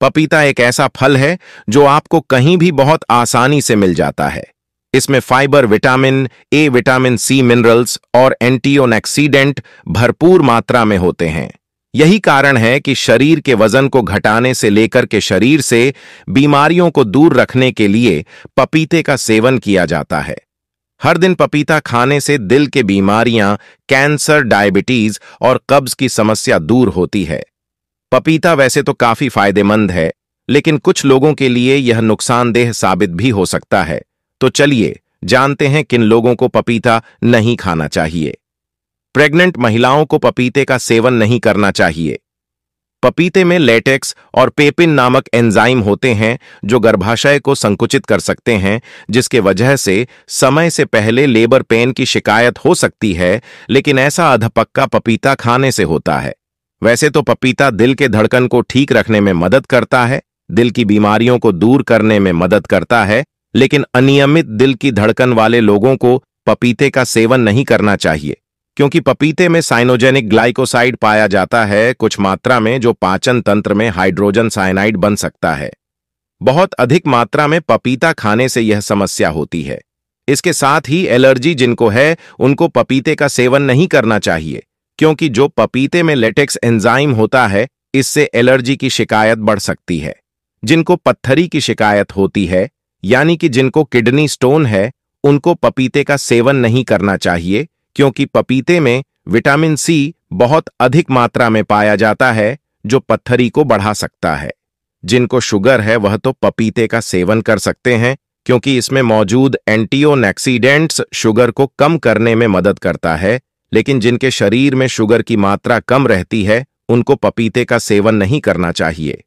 पपीता एक ऐसा फल है जो आपको कहीं भी बहुत आसानी से मिल जाता है इसमें fibre vitamin A vitamin C minerals और एंटीओनेक्सीडेंट भरपूर मात्रा में होते हैं यही कारण है कि शरीर के वजन को घटाने से लेकर के शरीर से बीमारियों को दूर रखने के लिए पपीते का सेवन किया जाता है हर दिन पपीता खाने से दिल के बीमारियां कैंसर डायबिटीज और कब्ज की समस्या दूर होती है पपीता वैसे तो काफी फायदेमंद है लेकिन कुछ लोगों के लिए यह नुकसानदेह साबित भी हो सकता है तो चलिए जानते हैं किन लोगों को पपीता नहीं खाना चाहिए प्रेग्नेंट महिलाओं को पपीते का सेवन नहीं करना चाहिए पपीते में लेटेक्स और पेपिन नामक एंजाइम होते हैं जो गर्भाशय को संकुचित कर सकते हैं जिसके वजह से समय से पहले लेबर पेन की शिकायत हो सकती है लेकिन ऐसा अधपक्का पपीता खाने से होता है वैसे तो पपीता दिल के धड़कन को ठीक रखने में मदद करता है दिल की बीमारियों को दूर करने में मदद करता है लेकिन अनियमित दिल की धड़कन वाले लोगों को पपीते का सेवन नहीं करना चाहिए क्योंकि पपीते में साइनोजेनिक ग्लाइकोसाइड पाया जाता है कुछ मात्रा में जो पाचन तंत्र में हाइड्रोजन साइनाइड बन सकता है बहुत अधिक मात्रा में पपीता खाने से यह समस्या होती है इसके साथ ही एलर्जी जिनको है उनको पपीते का सेवन नहीं करना चाहिए क्योंकि जो पपीते में लेटेक्स एंजाइम होता है इससे एलर्जी की शिकायत बढ़ सकती है जिनको पत्थरी की शिकायत होती है यानी कि जिनको किडनी स्टोन है उनको पपीते का सेवन नहीं करना चाहिए क्योंकि पपीते में विटामिन सी बहुत अधिक मात्रा में पाया जाता है जो पत्थरी को बढ़ा सकता है जिनको शुगर है वह तो पपीते का सेवन कर सकते हैं क्योंकि इसमें मौजूद एंटीओनेक्सीडेंट्स शुगर को कम करने में मदद करता है लेकिन जिनके शरीर में शुगर की मात्रा कम रहती है उनको पपीते का सेवन नहीं करना चाहिए